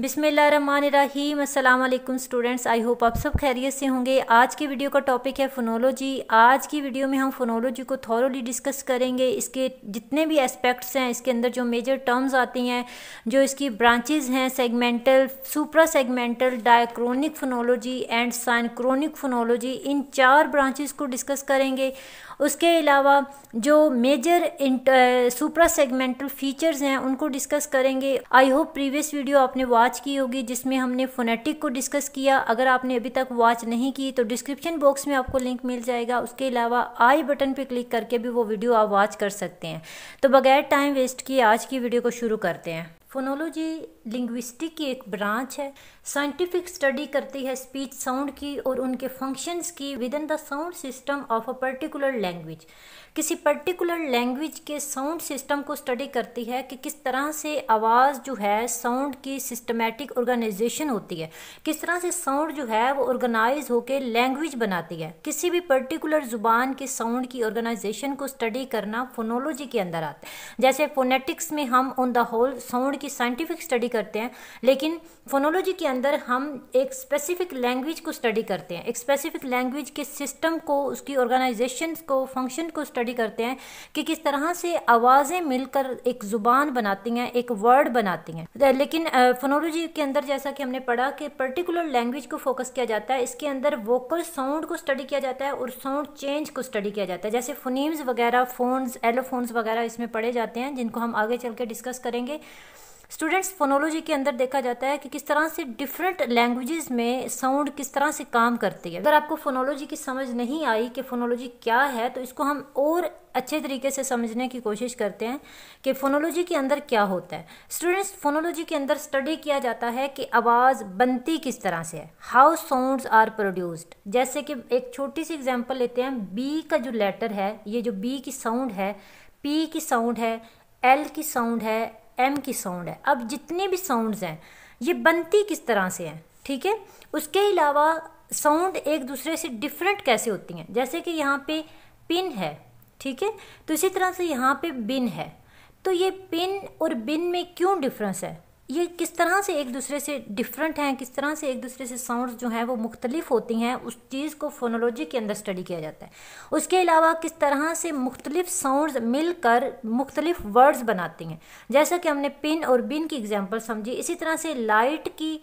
बिसमीम अल्लाम students I hope आप सब खैरियत से होंगे आज की वीडियो का टॉपिक है फ़ोनोलॉजी आज की वीडियो में हम फोनोलॉजी को थॉरली डिस्कस करेंगे इसके जितने भी एस्पेक्ट्स हैं इसके अंदर जो मेजर टर्म्स आती हैं जो इसकी ब्रांचेज हैं segmental supra segmental diachronic phonology and synchronic phonology इन चार ब्रांचेज को डिस्कस करेंगे उसके अलावा जो मेजर सुप्रा सेगमेंटल फीचर्स हैं उनको डिस्कस करेंगे आई होप प्रीवियस वीडियो आपने वॉच की होगी जिसमें हमने फोनेटिक को डिस्कस किया अगर आपने अभी तक वॉच नहीं की तो डिस्क्रिप्शन बॉक्स में आपको लिंक मिल जाएगा उसके अलावा आई बटन पर क्लिक करके भी वो वीडियो आप वॉच कर सकते हैं तो बगैर टाइम वेस्ट किए आज की वीडियो को शुरू करते हैं फोनोलॉजी लिंग्विस्टिक की एक ब्रांच है साइंटिफिक स्टडी करती है स्पीच साउंड की और उनके फंक्शंस की within the sound system of a particular language किसी पर्टिकुलर लैंग्वेज के साउंड सिस्टम को स्टडी करती है कि किस तरह से आवाज़ जो है साउंड की सिस्टमेटिक ऑर्गेनाइजेशन होती है किस तरह से साउंड जो है वो ऑर्गेनाइज होकर लैंग्वेज बनाती है किसी भी पर्टिकुलर ज़ुबान के साउंड की ऑर्गेनाइजेशन को स्टडी करना फोनोलॉजी के अंदर आता है जैसे फोनेटिक्स में हम ऑन द होल साउंड की साइंटिफिक स्टडी करते हैं लेकिन फोनोलॉजी के अंदर हम एक स्पेसिफिक लैंग्वेज को स्टडी करते हैं एक स्पेसिफिक लैंग्वेज के सिस्टम को उसकी ऑर्गेनाइजेशन को फंक्शन को स्टडी करते हैं कि किस तरह से आवाज़ें मिलकर एक ज़ुबान बनाती हैं एक वर्ड बनाती हैं लेकिन फोनोलॉजी के अंदर जैसा कि हमने पढ़ा कि पर्टिकुलर लैंग्वेज को फोकस किया जाता है इसके अंदर वोकल साउंड को स्टडी किया जाता है और साउंड चेंज को स्टडी किया जाता है जैसे फोनीम्स वगैरह फ़ोन्स एलोफोन्स वगैरह इसमें पढ़े जाते हैं जिनको हम आगे चल के डिस्कस करेंगे स्टूडेंट्स फोनोलॉजी के अंदर देखा जाता है कि किस तरह से डिफरेंट लैंग्वेजेस में साउंड किस तरह से काम करती है अगर आपको फोनोलॉजी की समझ नहीं आई कि फोनोलॉजी क्या है तो इसको हम और अच्छे तरीके से समझने की कोशिश करते हैं कि फोनोलॉजी के अंदर क्या होता है स्टूडेंट्स फोनोलॉजी के अंदर स्टडी किया जाता है कि आवाज़ बनती किस तरह से है हाउ साउंड्स आर प्रोड्यूस्ड जैसे कि एक छोटी सी एग्जांपल लेते हैं बी का जो लेटर है ये जो बी की साउंड है पी की साउंड है एल की साउंड है एम की साउंड है अब जितने भी साउंड्स हैं ये बनती किस तरह से हैं ठीक है उसके अलावा साउंड एक दूसरे से डिफरेंट कैसे होती हैं जैसे कि यहाँ पे पिन है ठीक है तो इसी तरह से यहाँ पे बिन है तो ये पिन और बिन में क्यों डिफरेंस है ये किस तरह से एक दूसरे से डिफरेंट हैं किस तरह से एक दूसरे से साउंड्स जो हैं वो मुख्तलिफ होती हैं उस चीज़ को फोनोलॉजी के अंदर स्टडी किया जाता है उसके अलावा किस तरह से मुख्तलिफ साउंड्स मिलकर मुख्तलिफ वर्ड्स बनाती हैं जैसा कि हमने पिन और बिन की एग्जांपल समझी इसी तरह से लाइट की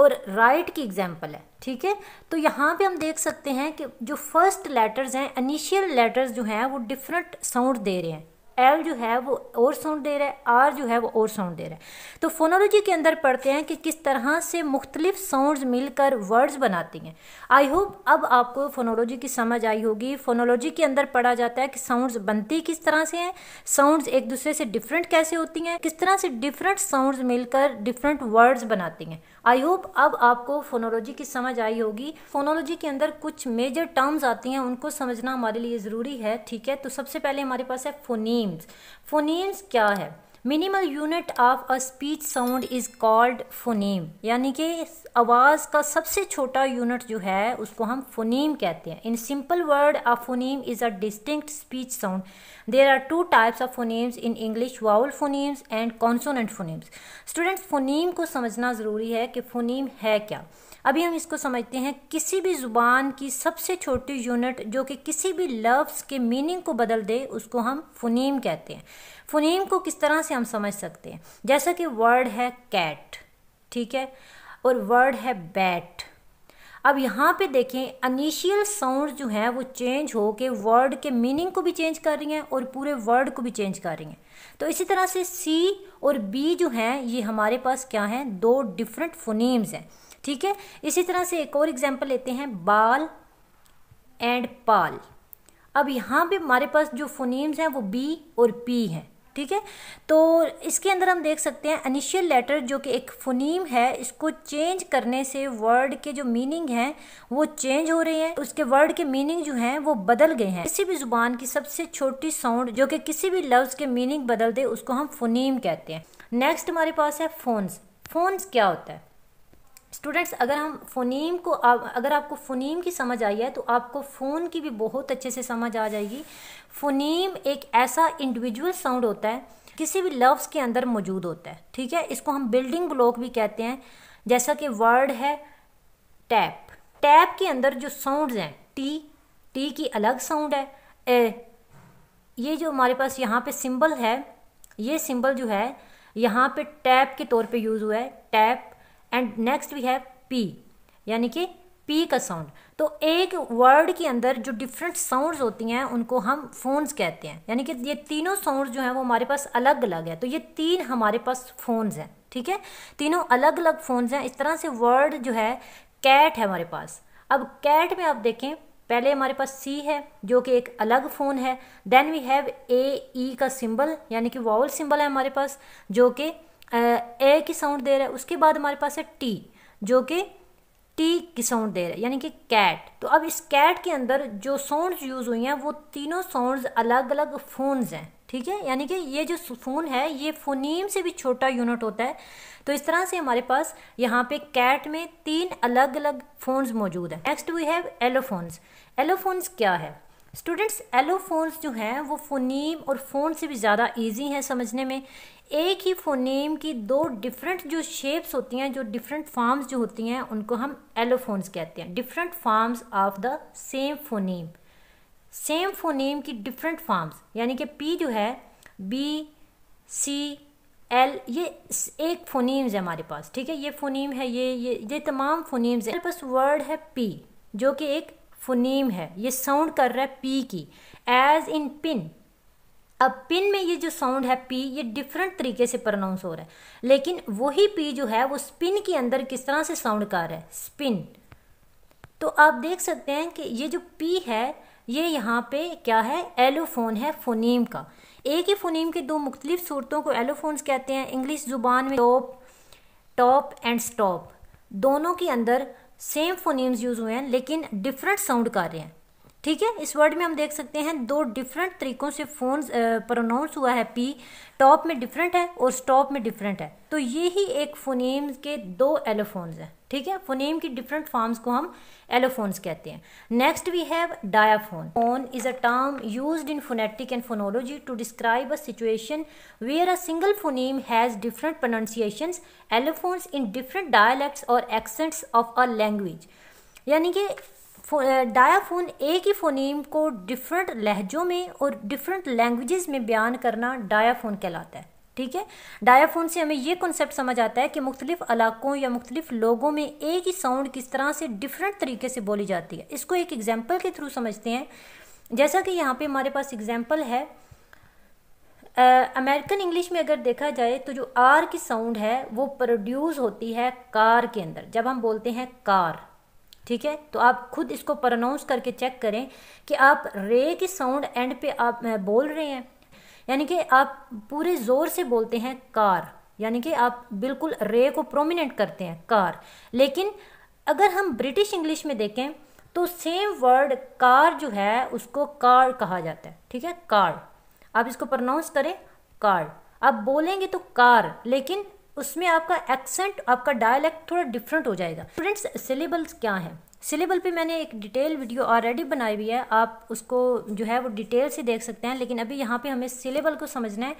और राइट की एग्जांपल है ठीक है तो यहाँ पे हम देख सकते हैं कि जो फर्स्ट लेटर्स हैं इनिशियल लेटर्स जो हैं वो डिफरेंट साउंड दे रहे हैं एल जो है वो और साउंड दे रहा है आर जो है वो और साउंड दे रहा है तो फोनोलॉजी के अंदर पढ़ते हैं कि किस तरह से मुख्तलिफ साउंड मिलकर वर्ड्स बनाती हैं आई होप अब आपको फोनोलॉजी की समझ आई होगी फोनोलॉजी के अंदर पढ़ा जाता है कि साउंड बनती किस तरह से हैं साउंड एक दूसरे से डिफरेंट कैसे होती हैं किस तरह से डिफरेंट साउंड मिलकर डिफरेंट वर्ड्स बनाती हैं आई होप अब आपको फोनोलॉजी की समझ आई होगी फोनोलॉजी के अंदर कुछ मेजर टर्म्स आती हैं उनको समझना हमारे लिए ज़रूरी है ठीक है तो सबसे पहले हमारे पास है फोनीम्स फोनीम्स क्या है minimal unit of a speech sound is called phoneme यानी कि आवाज़ का सबसे छोटा यूनिट जो है उसको हम फोनीम कहते हैं in simple word a phoneme is a distinct speech sound there are two types of phonemes in English vowel phonemes and consonant phonemes students phoneme को समझना ज़रूरी है कि फोनीम है क्या अभी हम इसको समझते हैं किसी भी ज़ुबान की सबसे छोटी यूनिट जो कि किसी भी लफ्ज़ के मीनिंग को बदल दे उसको हम फ़ोनीम कहते हैं फ़ोनीम को किस तरह से हम समझ सकते हैं जैसा कि वर्ड है कैट ठीक है और वर्ड है बैट अब यहाँ पे देखें अनिशियल साउंड जो हैं वो चेंज हो के वर्ड के मीनिंग को भी चेंज कर रही हैं और पूरे वर्ड को भी चेंज कर रही हैं तो इसी तरह से सी और बी जो हैं ये हमारे पास क्या हैं दो डिफरेंट फोनीम्स हैं ठीक है इसी तरह से एक और एग्जाम्पल लेते हैं बाल एंड पाल अब यहाँ पे हमारे पास जो फोनीम्स हैं वो बी और पी हैं ठीक है तो इसके अंदर हम देख सकते हैं अनिशियल लेटर जो कि एक फोनीम है इसको चेंज करने से वर्ड के जो मीनिंग हैं वो चेंज हो रहे हैं उसके वर्ड के मीनिंग जो हैं वो बदल गए हैं किसी भी जुबान की सबसे छोटी साउंड जो कि किसी भी लफ्ज़ के मीनिंग बदल दे उसको हम फोनीम कहते हैं नेक्स्ट हमारे पास है फोन्स फोन्स क्या होता है स्टूडेंट्स अगर हम फोनीम को आप अगर आपको फोनीम की समझ आई है तो आपको फ़ोन की भी बहुत अच्छे से समझ आ जाएगी फोनीम एक ऐसा इंडिविजुअल साउंड होता है किसी भी लफ्स के अंदर मौजूद होता है ठीक है इसको हम बिल्डिंग ब्लॉक भी कहते हैं जैसा कि वर्ड है टैप टैप के अंदर जो साउंड्स हैं टी टी की अलग साउंड है ए ये जो हमारे पास यहाँ पे सिंबल है ये सिंबल जो है यहाँ पे टैप के तौर पे यूज़ हुआ है tap and next we have P यानी कि पी का साउंड तो एक वर्ड के अंदर जो डिफरेंट साउंड्स होती हैं उनको हम फोन्स कहते हैं यानी कि ये तीनों साउंड्स जो हैं वो हमारे पास अलग अलग है तो ये तीन हमारे पास फ़ोन्स हैं ठीक है तीनों अलग अलग फ़ोन्स हैं इस तरह से वर्ड जो है कैट है हमारे पास अब कैट में आप देखें पहले हमारे पास सी है जो कि एक अलग फ़ोन है then we have a E का सिंबल यानी कि वाउल सिंबल है हमारे पास जो कि ए की साउंड दे रहा है उसके बाद हमारे पास है टी जो कि टी की साउंड दे रहा है यानी कि कैट तो अब इस कैट के अंदर जो साउंड यूज़ हुई हैं वो तीनों साउंड अलग अलग फोन्स हैं ठीक है यानी कि ये जो फ़ोन है ये फोनीम से भी छोटा यूनिट होता है तो इस तरह से हमारे पास यहाँ पे कैट में तीन अलग अलग फ़ोन्स मौजूद हैं next we have allophones allophones क्या है स्टूडेंट्स एलोफोन्स जो हैं वो फोनीम और फ़ोन से भी ज़्यादा ईजी हैं समझने में एक ही फोनेम की दो डिफरेंट जो शेप्स होती हैं जो डिफरेंट फॉर्म्स जो होती हैं उनको हम एलोफोन्स कहते हैं different forms of the same phoneme same phoneme की डिफरेंट फॉर्म्स यानी कि पी जो है बी सी एल ये एक फोनीम्स है हमारे पास ठीक है ये फोनीम है ये ये ये तमाम फोनीम्स है हमारे पास वर्ड है पी जो कि एक फोनीम है ये साउंड कर रहा है पी की एज इन पिन अब पिन में ये जो साउंड है पी ये डिफरेंट तरीके से प्रोनाउंस हो रहा है लेकिन वही पी जो है वो स्पिन के अंदर किस तरह से साउंड कर रहा है स्पिन तो आप देख सकते हैं कि ये जो पी है ये यहाँ पे क्या है एलोफोन है फोनीम का एक ही फोनीम के दो मुख्तलिफ सूरतों को एलोफोन्स कहते हैं इंग्लिश ज़ुबान में टॉप टॉप एंड स्टॉप दोनों के अंदर सेम फोनीम्स यूज़ हुए हैं लेकिन डिफरेंट साउंड कर रहे हैं ठीक है इस वर्ड में हम देख सकते हैं दो डिफरेंट तरीक़ों से फोन प्रोनाउंस हुआ है पी टॉप में डिफरेंट है और स्टॉप में डिफरेंट है तो ये ही एक फोनेम के दो एलोफोन्स हैं ठीक है फोनेम की डिफरेंट फॉर्म्स को हम एलोफोन्स कहते हैं next we have diaphone phone is a term use in phonetic and phonology to describe a situation where a single phoneme has different pronunciation allophones in different dialects और accents of a language यानी कि डायाफोन ए की phoneme को different लहजों में और different languages में बयान करना डायाफोन कहलाता है ठीक है डायाफोन से हमें यह कॉन्सेप्ट समझ आता है कि मुख्तलिफ इलाकों या मुख्तलिफ लोगों में एक ही साउंड किस तरह से डिफरेंट तरीके से बोली जाती है इसको एक एग्जाम्पल के थ्रू समझते हैं जैसा कि यहाँ पे हमारे पास एग्जाम्पल है अमेरिकन इंग्लिश में अगर देखा जाए तो जो आर की साउंड है वो प्रोड्यूस होती है कार के अंदर जब हम बोलते हैं कार ठीक है तो आप खुद इसको प्रोनाउंस करके चेक करें कि आप रे के साउंड एंड पे आप बोल रहे हैं यानी कि आप पूरे ज़ोर से बोलते हैं कार यानी कि आप बिल्कुल रे को प्रोमिनेंट करते हैं कार लेकिन अगर हम ब्रिटिश इंग्लिश में देखें तो सेम वर्ड कार जो है उसको कार कहा जाता है ठीक है कार आप इसको प्रोनाउंस करें कार आप बोलेंगे तो कार लेकिन उसमें आपका एक्सेंट आपका डायलैक्ट थोड़ा डिफरेंट हो जाएगा स्टूडेंट्स सिलेबल्स क्या हैं सिलेबल पे मैंने एक डिटेल वीडियो ऑलरेडी बनाई हुई है आप उसको जो है वो डिटेल से देख सकते हैं लेकिन अभी यहाँ पे हमें सिलेबल को समझना है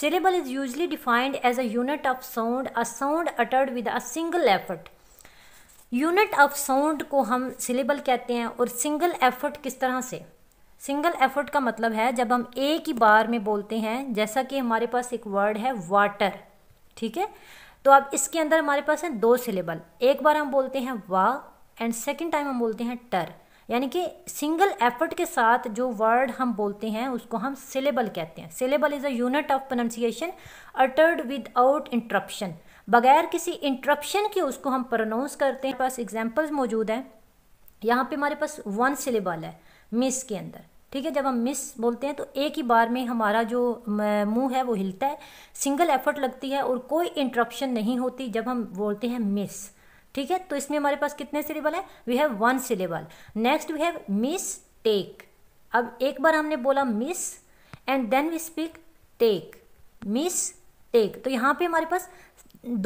syllable is usually defined as a unit of sound a sound uttered with a single effort unit of sound को हम सिलेबल कहते हैं और सिंगल एफर्ट किस तरह से सिंगल एफर्ट का मतलब है जब हम एक ही बार में बोलते हैं जैसा कि हमारे पास एक वर्ड है वाटर ठीक है तो अब इसके अंदर हमारे पास है दो सिलेबल एक बार हम बोलते हैं वा एंड सेकेंड टाइम हम बोलते हैं टर यानी कि सिंगल एफर्ट के साथ जो वर्ड हम बोलते हैं उसको हम सिलेबल कहते हैं syllable is a unit of pronunciation uttered without interruption बगैर किसी इंटरप्शन के उसको हम प्रोनाउंस करते हैं पास एग्जांपल्स मौजूद हैं यहाँ पे हमारे पास वन सिलेबल है मिस के अंदर ठीक है जब हम मिस बोलते हैं तो एक ही बार में हमारा जो मुंह है वो हिलता है सिंगल एफर्ट लगती है और कोई इंटरप्शन नहीं होती जब हम बोलते हैं मिस ठीक है तो इसमें हमारे पास कितने सिलेबल है we have one syllable next we have mistake अब एक बार हमने बोला miss and then we speak take mistake तो यहाँ पे हमारे पास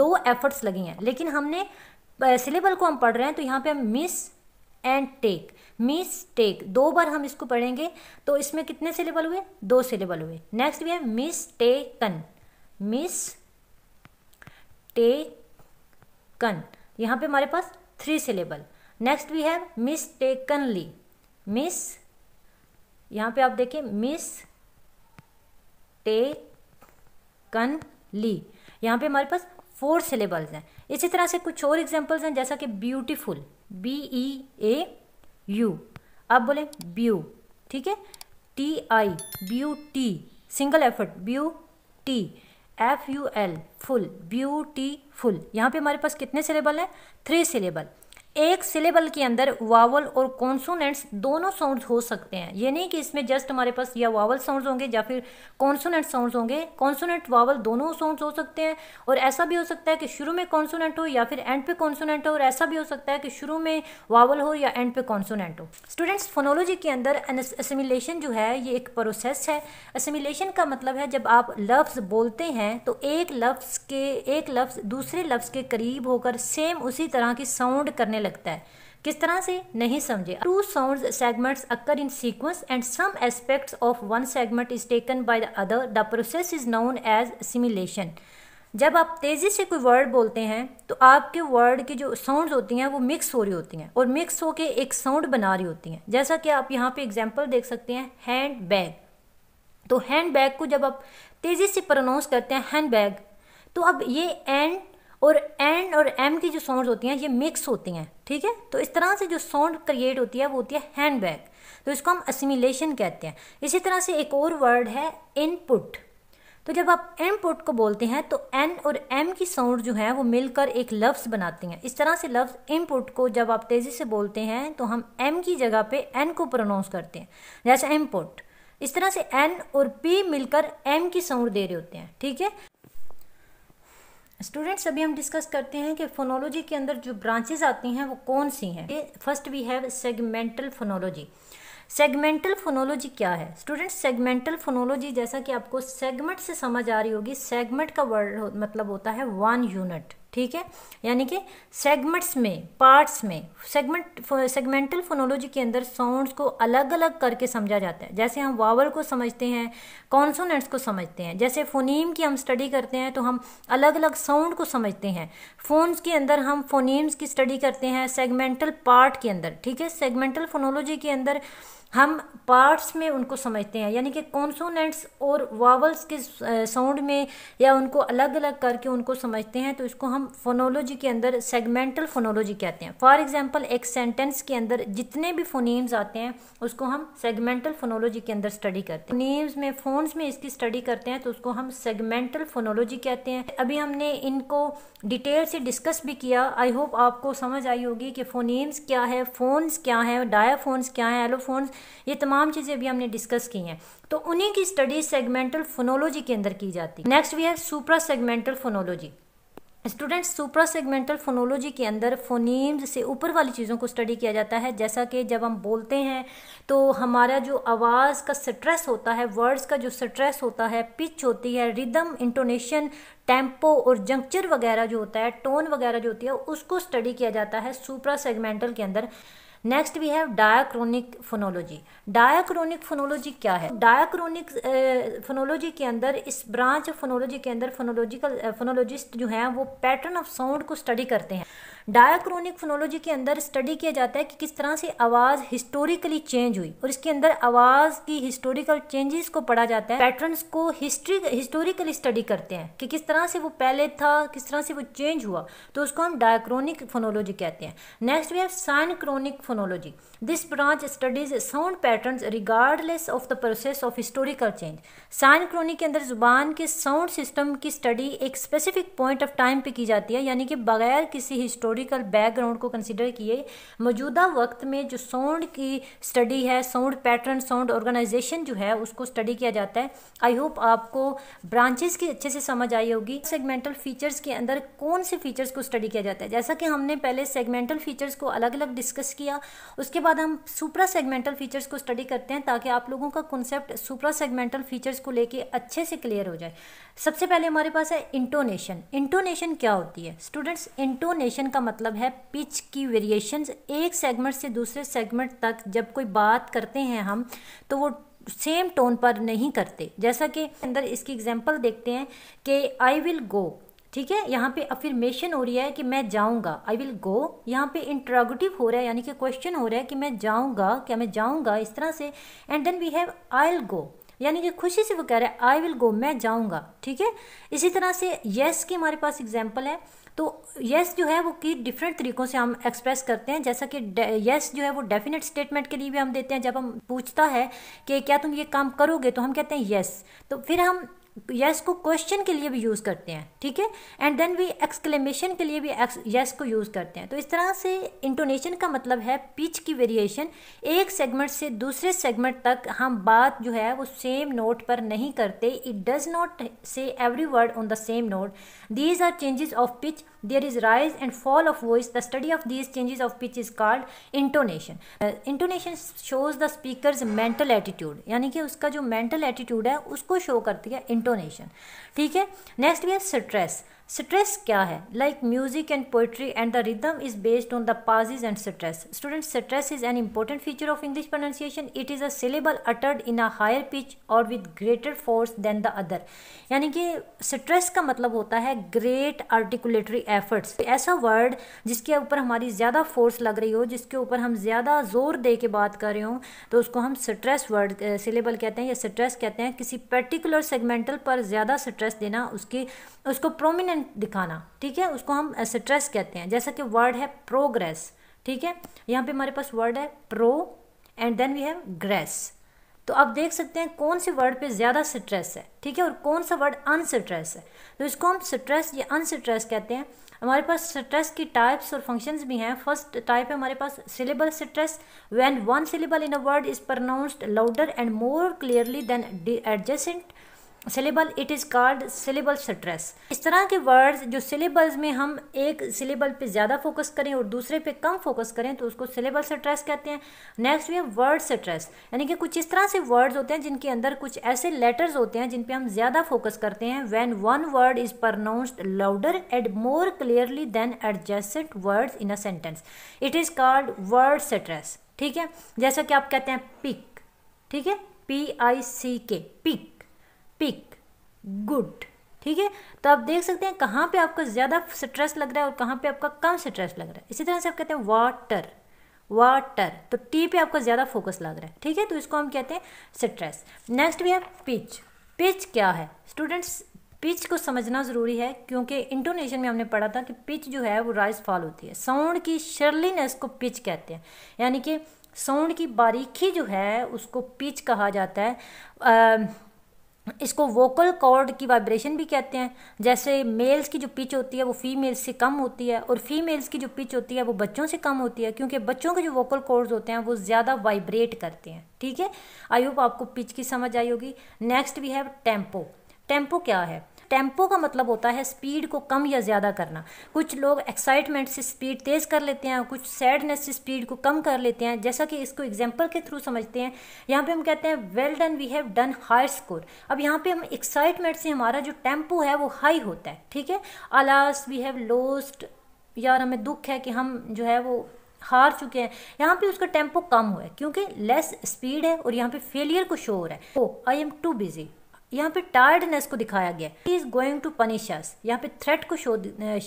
दो एफर्ट्स लगी हैं लेकिन हमने सिलेबल को हम पढ़ रहे हैं तो यहाँ पे हम मिस एंड टेक मिसटेक दो बार हम इसको पढ़ेंगे तो इसमें कितने सिलेबल हुए दो सिलेबल हुए नेक्स्ट भी है मिस टेकन मिस टेकन यहाँ पे हमारे पास थ्री सिलेबल नेक्स्ट भी है मिस टेकनली मिस यहाँ पे आप देखिए मिस टेकन ली यहाँ पे हमारे पास फोर सिलेबल्स हैं इसी तरह से कुछ और एग्जांपल्स हैं जैसा कि beautiful B E A U आप बोले ब्यू ठीक है T I ti single effort beau ti F U L full beau ti full यहाँ पे हमारे पास कितने सिलेबल हैं थ्री सिलेबल एक सिलेबल के अंदर वावल और कॉन्सोनेंट्स दोनों साउंड हो सकते हैं ये नहीं कि इसमें जस्ट हमारे पास या वावल साउंड होंगे या फिर कॉन्सोनेंट साउंड होंगे कॉन्सोनेंट वावल दोनों साउंड हो सकते हैं और ऐसा भी हो सकता है कि शुरू में कॉन्सोनेंट हो या फिर एंड पे कॉन्सोनेंट हो और ऐसा भी हो सकता है कि शुरू में वावल हो या एंड पे कॉन्सोनेंट हो स्टूडेंट्स फोनोलॉजी के अंदर असिमिलेशन जो है ये एक प्रोसेस है असिमिलेशन का मतलब है जब आप लफ्ज़ बोलते हैं तो एक लफ्ज़ के एक लफ्ज़ दूसरे लफ्ज़ के करीब होकर सेम उसी तरह की साउंड करने लगता है किस तरह से नहीं समझे two sound segments occur in sequence and some aspects of one segment is taken by the other the process is known as simulation जब आप तेज़ी से कोई वर्ड बोलते हैं तो आपके वर्ड की जो साउंड होती हैं वो मिक्स हो रही होती हैं और मिक्स होकर एक साउंड बना रही होती हैं जैसा कि आप यहाँ पे एग्जाम्पल देख सकते हैं हैंड बैग तो हैंड बैग को जब आप तेज़ी से प्रोनाउंस करते हैं हैंड बैग तो अब ये एंड और एन और एम की जो साउंड होती हैं ये मिक्स होती हैं ठीक है तो इस तरह से जो साउंड क्रिएट होती है वो होती है हैंड बैग तो इसको हम असिमिलेशन कहते हैं इसी तरह से एक और वर्ड है इनपुट तो जब आप इनपुट को बोलते हैं तो एन और एम की साउंड जो है वो मिलकर एक लफ्ज़ बनाती हैं इस तरह से लफ्ज़ इनपुट को जब आप तेज़ी से बोलते हैं तो हम एम की जगह पे एन को प्रोनाउंस करते हैं जैसे इनपुट इस तरह से एन और पी मिलकर एम की साउंड दे रहे होते हैं ठीक है स्टूडेंट्स अभी हम डिस्कस करते हैं कि फोनोलॉजी के अंदर जो ब्रांचेस आती हैं वो कौन सी हैं first we have segmental phonology segmental phonology क्या है स्टूडेंट्स सेगमेंटल फोनोलॉजी जैसा कि आपको सेगमेंट से समझ आ रही होगी सेगमेंट का वर्ड मतलब होता है वन यूनिट ठीक है यानी कि सेगमेंट्स में पार्ट्स में सेगमेंट सेगमेंटल फोनोलॉजी के अंदर साउंड्स को अलग अलग करके समझा जाता है जैसे हम वावल को समझते हैं कॉन्सोनेंट्स को समझते हैं जैसे फोनीम की हम स्टडी करते हैं तो हम अलग अलग साउंड को समझते हैं फोन्स के अंदर हम फोनीम्स की स्टडी करते हैं सेगमेंटल पार्ट के अंदर ठीक है सेगमेंटल फोनोलॉजी के अंदर हम पार्ट्स में उनको समझते हैं यानी कि कॉन्सोनेंट्स और वावल्स के साउंड में या उनको अलग अलग करके उनको समझते हैं तो इसको हम फोनोलॉजी के अंदर सेगमेंटल फोनोलॉजी कहते हैं फॉर एग्जांपल एक सेंटेंस के अंदर जितने भी फोनीम्स आते हैं उसको हम सेगमेंटल फोनोलॉजी के अंदर स्टडी करते हैं फोनीम्स में फोन्स में इसकी स्टडी करते हैं तो उसको हम सेगमेंटल फोनोलॉजी कहते हैं अभी हमने इनको डिटेल से डिस्कस भी किया आई होप आपको समझ आई होगी कि फोनीम्स क्या है फ़ोन्स क्या है डायाफोन्स क्या है एलोफोन्स ये तमाम चीज़ें अभी हमने डिस्कस की हैं तो उन्हीं की स्टडी सेगमेंटल फोनोलॉजी के अंदर की जाती है next we have supra segmental phonology students supra segmental phonology के अंदर फोनीम्स से ऊपर वाली चीज़ों को स्टडी किया जाता है जैसा कि जब हम बोलते हैं तो हमारा जो आवाज़ का स्ट्रेस होता है वर्ड्स का जो स्ट्रेस होता है पिच होती है रिदम इंटोनेशन टेम्पो और जंक्चर वगैरह जो होता है टोन वगैरह जो होती है उसको स्टडी किया जाता है सुप्रा सेगमेंटल के अंदर next we have diachronic phonology diachronic phonology क्या है डायाक्रोनिक फोनोलॉजी uh, के अंदर इस ब्रांच ऑफ फोनोलॉजी के अंदर फोनोलॉजिकल फोनोलॉजिस्ट uh, जो हैं वो पैटर्न ऑफ साउंड को स्टडी करते हैं डायाक्रोनिक फोनोलॉजी के अंदर स्टडी किया जाता है कि किस तरह से आवाज़ हिस्टोरिकली चेंज हुई और इसके अंदर आवाज़ की हिस्टोरिकल चेंजेस को पढ़ा जाता है पैटर्न्स को हिस्ट्री हिस्टोरिकली स्टडी करते हैं कि किस तरह से वो पहले था किस तरह से वो चेंज हुआ तो उसको हम डायाक्रोनिक फोनोलॉजी कहते हैं next we have synchronic phonology this branch studies sound pattern regardless of the process of historical change synchronic के अंदर जुबान के साउंड सिस्टम की स्टडी एक स्पेसिफिक पॉइंट ऑफ टाइम पर की जाती है यानी कि बगैर किसी हिस्टोरी हिस्टोरिकल बैकग्राउंड को कंसिडर किए मौजूदा वक्त में जो साउंड की स्टडी है साउंड पैटर्न साउंड ऑर्गेनाइजेशन जो है उसको स्टडी किया जाता है आई होप आपको ब्रांचेस की अच्छे से समझ आई होगी सेगमेंटल फीचर्स के अंदर कौन से फीचर्स को स्टडी किया जाता है जैसा कि हमने पहले सेगमेंटल फीचर्स को अलग अलग डिस्कस किया उसके बाद हम सुपरा सेगमेंटल फीचर्स को स्टडी करते हैं ताकि आप लोगों का कॉन्सेप्ट सुपरा सेगमेंटल फीचर्स को लेके अच्छे से क्लियर हो जाए सबसे पहले हमारे पास है इंटोनेशन इंटोनेशन क्या होती है स्टूडेंट्स इंटोनेशन का मतलब है पिच की वेरिएशंस एक सेगमेंट से दूसरे सेगमेंट तक जब कोई बात करते हैं हम तो वो सेम टोन पर नहीं करते जैसा कि अंदर इसकी एग्जांपल देखते हैं कि आई विल गो ठीक है यहाँ पे अफirमेशन हो रही है कि मैं जाऊँगा आई विल गो यहाँ पे इंट्रागेटिव हो रहा है यानी कि क्वेश्चन हो रहा है कि मैं जाऊँगा क्या मैं जाऊँगा इस तरह से and then we have I will go यानी कि खुशी से वो कह रहा है आई विल गो मैं जाऊँगा ठीक है इसी तरह से येस yes की हमारे पास एग्जाम्पल है तो यस जो है वो कि डिफरेंट तरीक़ों से हम एक्सप्रेस करते हैं जैसा कि यस जो है वो डेफिनेट स्टेटमेंट के लिए भी हम देते हैं जब हम पूछता है कि क्या तुम ये काम करोगे तो हम कहते हैं यस तो फिर हम यस को क्वेश्चन के लिए भी यूज़ करते हैं ठीक है एंड देन वी एक्सक्लेमेशन के लिए भी यस को यूज़ करते हैं तो इस तरह से इंटोनेशन का मतलब है पिच की वेरिएशन एक सेगमेंट से दूसरे सेगमेंट तक हम बात जो है वो सेम नोट पर नहीं करते it does not say every word on the same note these are changes of pitch there is rise and fall of voice the study of these changes of pitch is called intonation intonation shows the speaker mental attitude यानी कि उसका जो mental attitude है उसको show करती है intonation ठीक है नेक्स्ट भी है स्ट्रेस स्ट्रेस क्या है like music and poetry and the rhythm is based on the pauses and stress student stress is an important feature of English pronunciation it is a syllable uttered in a higher pitch और with greater force than the other यानी कि stress का मतलब होता है great articulatory efforts ऐसा word जिसके ऊपर हमारी ज़्यादा फोर्स लग रही हो जिसके ऊपर हम ज़्यादा जोर दे के बात कर रहे हों तो उसको हम स्ट्रेस वर्ड सिलेबल कहते हैं या स्ट्रेस कहते हैं किसी पर्टिकुलर सेगमेंटल पर ज़्यादा स्ट्रेस देना उसकी उसको प्रोमिनेंट मूवमेंट दिखाना ठीक है उसको हम स्ट्रेस कहते हैं जैसा कि वर्ड है प्रोग्रेस ठीक है यहाँ पे हमारे पास वर्ड है pro and then we have grace तो आप देख सकते हैं कौन से वर्ड पे ज़्यादा स्ट्रेस है ठीक है और कौन सा वर्ड अनस्ट्रेस है तो इसको हम स्ट्रेस या अनस्ट्रेस कहते हैं हमारे पास स्ट्रेस की टाइप्स और फंक्शंस भी हैं फर्स्ट टाइप है हमारे पास syllable stress when one syllable in a word is pronounced louder and more clearly than adjacent syllable it is called syllable stress इस तरह के वर्ड्स जो सिलेबल्स में हम एक सिलेबल पे ज़्यादा फोकस करें और दूसरे पे कम फोकस करें तो उसको सिलेबल स्ट्रेस कहते हैं नेक्स्ट में वर्ड स्ट्रेस यानी कि कुछ इस तरह से वर्ड्स होते हैं जिनके अंदर कुछ ऐसे लेटर्स होते हैं जिन पे हम ज़्यादा फोकस करते हैं when one word is pronounced louder and more clearly than adjusted words in a sentence it is called word stress ठीक है जैसा कि आप कहते हैं पिक ठीक है पी आई सी के पिक पिक गुड ठीक है तो आप देख सकते हैं कहाँ पे आपको ज़्यादा स्ट्रेस लग रहा है और कहाँ पे आपका कम स्ट्रेस लग रहा है इसी तरह से आप कहते हैं वाटर वाटर तो टी पे आपका ज़्यादा फोकस लग रहा है ठीक है तो इसको हम कहते हैं स्ट्रेस नेक्स्ट भी है पिच पिच क्या है स्टूडेंट्स पिच को समझना ज़रूरी है क्योंकि इंटोनेशन में हमने पढ़ा था कि पिच जो है वो राइज फॉल होती है साउंड की शर्लीनेस को पिच कहते हैं यानी कि साउंड की बारीकी जो है उसको पिच कहा जाता है आ, इसको वोकल कॉर्ड की वाइब्रेशन भी कहते हैं जैसे मेल्स की जो पिच होती है वो फीमेल्स से कम होती है और फीमेल्स की जो पिच होती है वो बच्चों से कम होती है क्योंकि बच्चों के जो वोकल कॉर्ड्स होते हैं वो ज़्यादा वाइब्रेट करते हैं ठीक है आई होप आपको पिच की समझ आई होगी next we have tempo tempo क्या है टेम्पो का मतलब होता है स्पीड को कम या ज़्यादा करना कुछ लोग एक्साइटमेंट से स्पीड तेज़ कर लेते हैं कुछ सैडनेस से स्पीड को कम कर लेते हैं जैसा कि इसको एग्जाम्पल के थ्रू समझते हैं यहाँ पर हम कहते हैं well done we have done higher score अब यहाँ पर हम एक्साइटमेंट से हमारा जो टेम्पो है वो हाई होता है ठीक है अलास वी हैव लोस्ट यार हमें दुख है कि हम जो है वो हार चुके हैं यहाँ पे उसका टेम्पो कम हुआ है क्योंकि लेस स्पीड है और यहाँ पे फेलियर को शो हो रहा है oh I am too busy यहाँ पे टायर्डनेस को दिखाया गया है he is going to punish us यहाँ पे थ्रेट को शो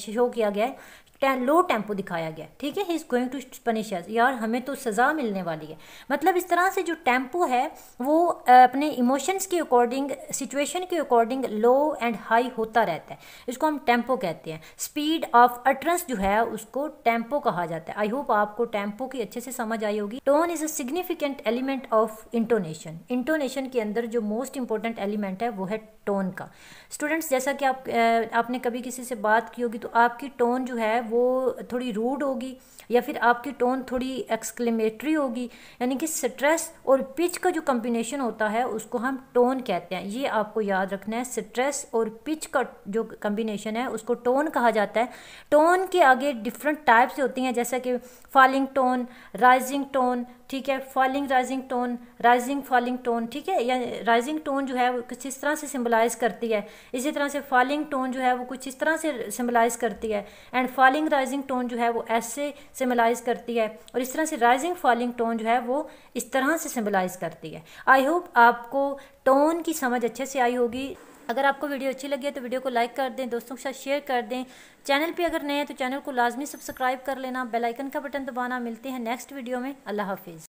शो किया गया है लो टेम्पो दिखाया गया ठीक है he is going to punish यार हमें तो सज़ा मिलने वाली है मतलब इस तरह से जो टेम्पो है वो अपने इमोशंस के अकॉर्डिंग सिचुएशन के अकॉर्डिंग लो एंड हाई होता रहता है इसको हम टेम्पो कहते हैं स्पीड ऑफ अटरेंस जो है उसको टेम्पो कहा जाता है आई होप आपको टेम्पो की अच्छे से समझ आई होगी tone is a significant element of intonation intonation के अंदर जो मोस्ट इंपॉर्टेंट एलिमेंट है वो है टोन का स्टूडेंट्स जैसा कि आप आपने कभी किसी से बात की होगी तो आपकी टोन जो है वो थोड़ी रूड होगी या फिर आपकी टोन थोड़ी एक्सक्लेमेटरी होगी यानी कि स्ट्रेस और पिच का जो कम्बिनेशन होता है उसको हम टोन कहते हैं ये आपको याद रखना है स्ट्रेस और पिच का जो कम्बिनेशन है उसको टोन कहा जाता है टोन के आगे डिफरेंट टाइप्स होती हैं जैसा कि फॉलिंग टोन राइजिंग टोन ठीक है falling rising tone rising falling tone ठीक है या राइजिंग टोन जो है वो कुछ इस तरह से सिम्बलाइज करती है इसी तरह से फॉलिंग टोन जो है वो कुछ इस तरह से सिम्बलाइज करती है एंड फॉलिंग राइजिंग टोन जो है वो ऐसे सिम्बलाइज़ करती है और इस तरह से राइजिंग फॉलिंग टोन जो है वो इस तरह से सिम्बलाइज़ करती है आई होप आपको टोन की समझ अच्छे से आई होगी अगर आपको वीडियो अच्छी लगी है तो वीडियो को लाइक कर दें दोस्तों के साथ शेयर कर दें चैनल पे अगर नए हैं तो चैनल को लाजमी सब्सक्राइब कर लेना बेल आइकन का बटन दबाना मिलते हैं नेक्स्ट वीडियो में अल्लाह हाफिज़